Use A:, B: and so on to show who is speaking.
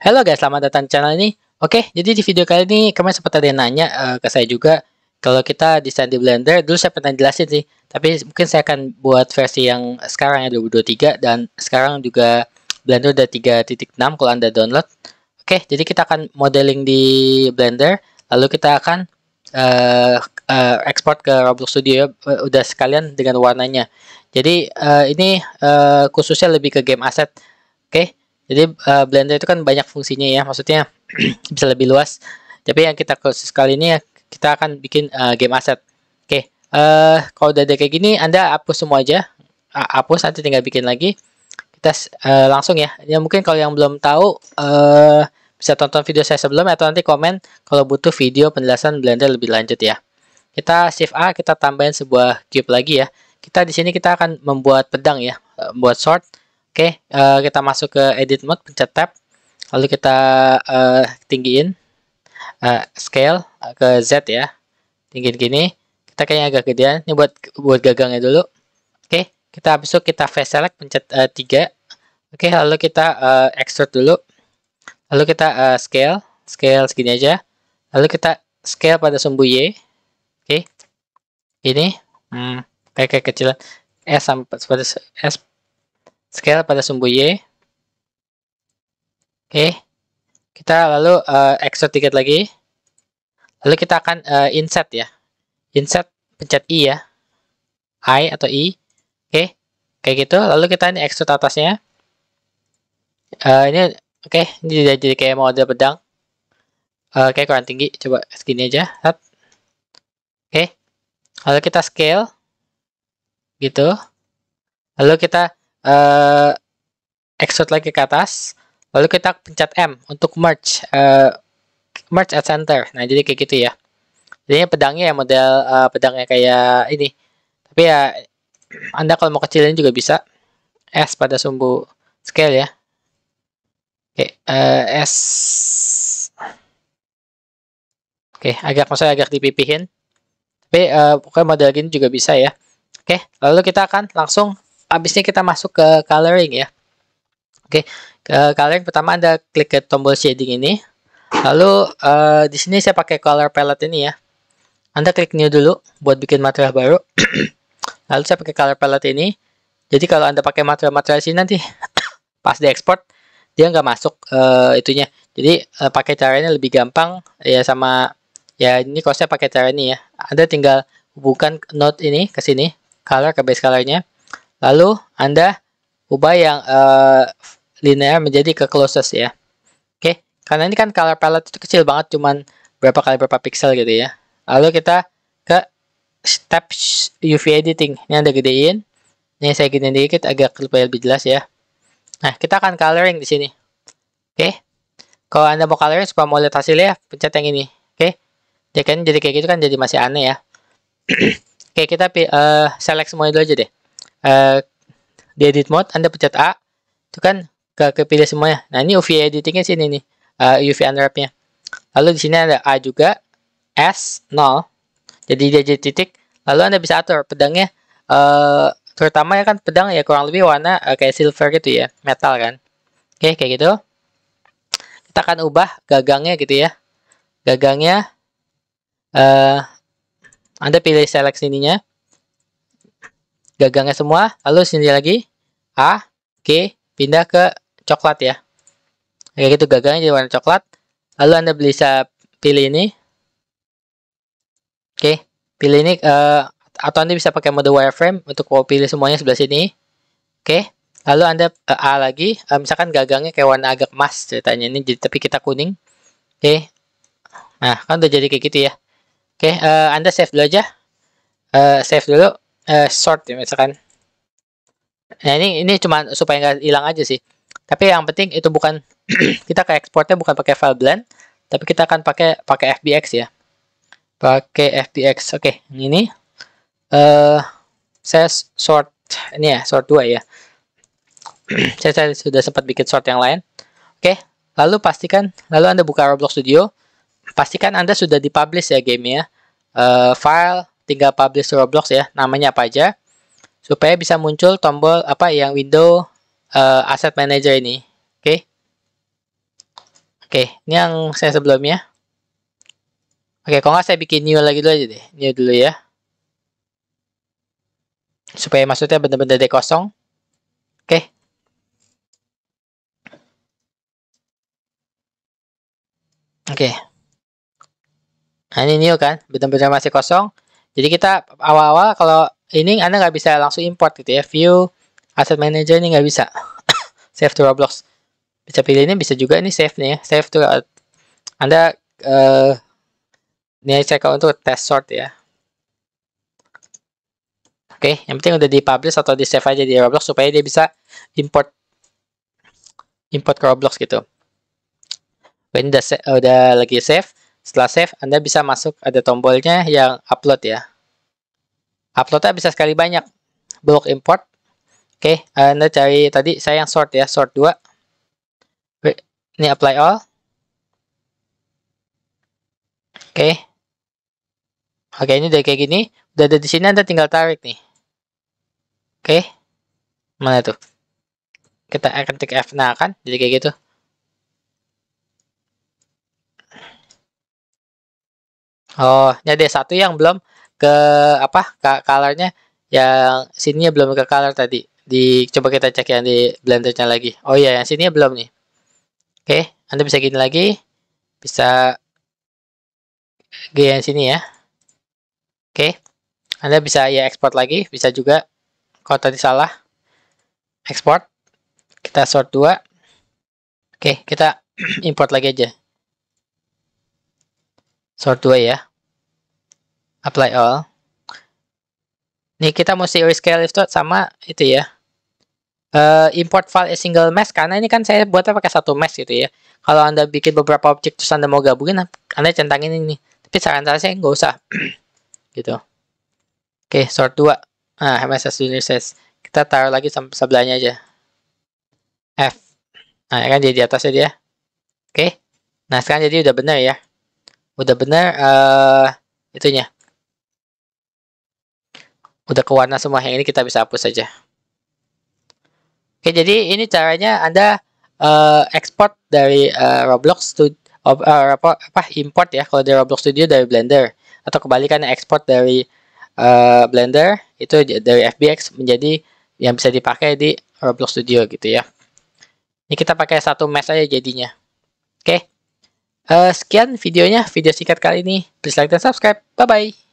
A: Halo guys, selamat datang di channel ini. Oke, jadi di video kali ini kemarin sempat ada yang nanya uh, ke saya juga kalau kita desain di Blender, dulu saya pernah jelasin sih, tapi mungkin saya akan buat versi yang sekarang ya 2023 dan sekarang juga Blender udah 3.6 kalau Anda download. Oke, jadi kita akan modeling di Blender, lalu kita akan uh, uh, eh, ekspor eh, ke Roblox Studio ya, udah sekalian dengan warnanya. Jadi uh, ini uh, khususnya lebih ke game asset. Oke. Jadi uh, Blender itu kan banyak fungsinya ya, maksudnya bisa lebih luas. Tapi yang kita khusus kali ini ya, kita akan bikin uh, game asset. Oke, okay. uh, eh, kalau udah ada kayak gini, Anda hapus semua aja. Uh, hapus, nanti tinggal bikin lagi. Kita uh, langsung ya. Ya mungkin kalau yang belum tahu, uh, bisa tonton video saya sebelumnya atau nanti komen kalau butuh video penjelasan Blender lebih lanjut ya. Kita shift A, kita tambahin sebuah cube lagi ya. Kita di sini kita akan membuat pedang ya, buat sword Oke, okay, uh, eh, kita masuk ke edit mode, pencet tab, lalu kita uh, tinggiin uh, scale ke Z ya, tinggiin gini. Kita kayaknya agak gedean. Ini buat buat gagangnya dulu. Oke, okay, kita habis itu kita face select, pencet uh, 3. Oke, okay, lalu kita uh, extrude dulu. Lalu kita uh, scale, scale segini aja. Lalu kita scale pada sumbu Y. Oke. Okay. Ini hmm, kayak kayak kecilan S sampai S scale pada sumbu Y. Oke, kita lalu uh, exit dikit lagi. Lalu kita akan uh, eh, insert ya. Insert pencet I ya. I atau I. Oke, kayak gitu. Lalu kita ini exit atasnya. Uh, ini oke, ini jadi, jadi kayak model pedang. Uh, kayak kurang tinggi, coba segini aja. Oke, lalu kita scale gitu. Lalu kita uh, eh, extrude lagi ke atas lalu kita pencet M untuk merge uh, merge at center nah jadi kayak gitu ya jadinya pedangnya ya model uh, pedangnya kayak ini tapi ya anda kalau mau kecilin juga bisa S pada sumbu scale ya oke uh, S oke agak maksudnya agak dipipihin tapi uh, pokoknya model gini juga bisa ya oke lalu kita akan langsung abisnya kita masuk ke coloring ya. Oke, ke coloring pertama Anda klik ke tombol shading ini. Lalu uh, di sini saya pakai color palette ini ya. Anda klik new dulu buat bikin material baru. Lalu saya pakai color palette ini. Jadi kalau Anda pakai material-material sini nanti pas diekspor dia nggak masuk uh, itunya. Jadi uh, pakai caranya lebih gampang ya sama ya ini kalau saya pakai cara ini ya. Anda tinggal hubungkan node ini ke sini, color ke base colornya. Lalu Anda ubah yang uh, linear menjadi ke closest ya. Oke, okay. karena ini kan color palette itu kecil banget, cuman berapa kali berapa pixel gitu ya. Lalu kita ke step UV editing. Ini Anda gedein. Ini saya gedein dikit agak lebih jelas ya. Nah, kita akan coloring di sini. Oke. Okay. Kalau Anda mau coloring supaya mau lihat hasilnya, pencet yang ini. Oke. Okay. jadi kayak gitu kan jadi masih aneh ya. Oke, okay, kita uh, select semuanya dulu aja deh uh, di edit mode Anda pencet A itu kan ke kepilih semuanya. Nah, ini UV editingnya sini nih. Uh, eh, UV unwrapnya. Lalu di sini ada A juga S0. Jadi dia jadi titik. Lalu Anda bisa atur pedangnya uh, terutama ya kan pedang ya kurang lebih warna uh, kayak silver gitu ya, metal kan. Oke, okay, kayak gitu. Kita akan ubah gagangnya gitu ya. Gagangnya uh, Anda pilih select sininya gagangnya semua. Lalu sini lagi. A, G, pindah ke coklat ya. Kayak gitu gagangnya jadi warna coklat. Lalu Anda bisa pilih ini. Oke, pilih ini. Uh, atau Anda bisa pakai mode wireframe untuk mau pilih semuanya sebelah sini. Oke, lalu Anda uh, A lagi. Uh, misalkan gagangnya kayak warna agak emas ceritanya ini. Jadi, tapi kita kuning. Oke, nah kan udah jadi kayak gitu ya. Oke, uh, Anda save dulu aja. Uh, save dulu uh, short ya misalkan nah ini ini cuma supaya nggak hilang aja sih tapi yang penting itu bukan kita ke ekspornya bukan pakai file blend tapi kita akan pakai pakai fbx ya pakai fbx oke okay, ini uh, saya short ini ya short dua ya saya, saya sudah sempat bikin short yang lain oke okay, lalu pastikan lalu anda buka roblox studio pastikan anda sudah dipublish ya game ya uh, eh, file tinggal publish Roblox ya, namanya apa aja, supaya bisa muncul tombol apa yang window uh, asset manager ini. Oke. Okay. Oke, okay, ini yang saya sebelumnya. Oke, okay, kalau nggak saya bikin new lagi dulu aja deh. New dulu ya. Supaya maksudnya benar-benar dari kosong. Oke. Okay. Oke. Okay. Nah, ini new kan, benar-benar masih kosong. Jadi kita awal-awal kalau ini Anda nggak bisa langsung import gitu ya. View Asset Manager ini nggak bisa. save to Roblox. Bisa pilih ini, bisa juga ini save nih ya. Save to Anda uh, eh, ini check untuk test sort ya. Oke, okay, yang penting udah di publish atau di save aja di Roblox supaya dia bisa import import ke Roblox gitu. Benda udah, udah lagi save, setelah save, Anda bisa masuk ada tombolnya yang upload ya. Uploadnya bisa sekali banyak. Blog import. Oke, okay, Anda cari tadi saya yang sort ya, sort 2. Ini apply all. Oke. Okay. Oke, okay, ini udah kayak gini. Udah ada di sini, Anda tinggal tarik nih. Oke. Okay. Mana tuh? Kita akan klik F. Nah, kan? Jadi kayak gitu. Oh, ini ada satu yang belum ke apa? Ke colornya yang sininya belum ke color tadi. Di coba kita cek yang di blendernya lagi. Oh iya, yang sininya belum nih. Oke, okay, Anda bisa gini lagi. Bisa G yang sini ya. Oke. Okay. Anda bisa ya export lagi, bisa juga kalau tadi salah Export. Kita sort dua. Oke, okay, kita import lagi aja sort way ya apply all nih kita mesti rescale itu sama itu ya uh, import file single mesh karena ini kan saya buatnya pakai satu mesh gitu ya kalau anda bikin beberapa objek terus anda mau gabungin anda centangin ini tapi saran saya nggak usah gitu oke okay, sort 2 Ah MSS Unisys. kita taruh lagi sebelahnya aja F nah ya kan jadi di atasnya dia oke okay. nah sekarang jadi udah benar ya udah benar uh, eh, itunya udah ke warna semua yang ini kita bisa hapus saja oke jadi ini caranya anda uh, export dari uh, Roblox to uh, apa, apa import ya kalau dari Roblox Studio dari Blender atau kebalikannya export dari uh, Blender itu dari FBX menjadi yang bisa dipakai di Roblox Studio gitu ya ini kita pakai satu mesh aja jadinya Uh, sekian videonya, video singkat kali ini. Please like dan subscribe. Bye-bye.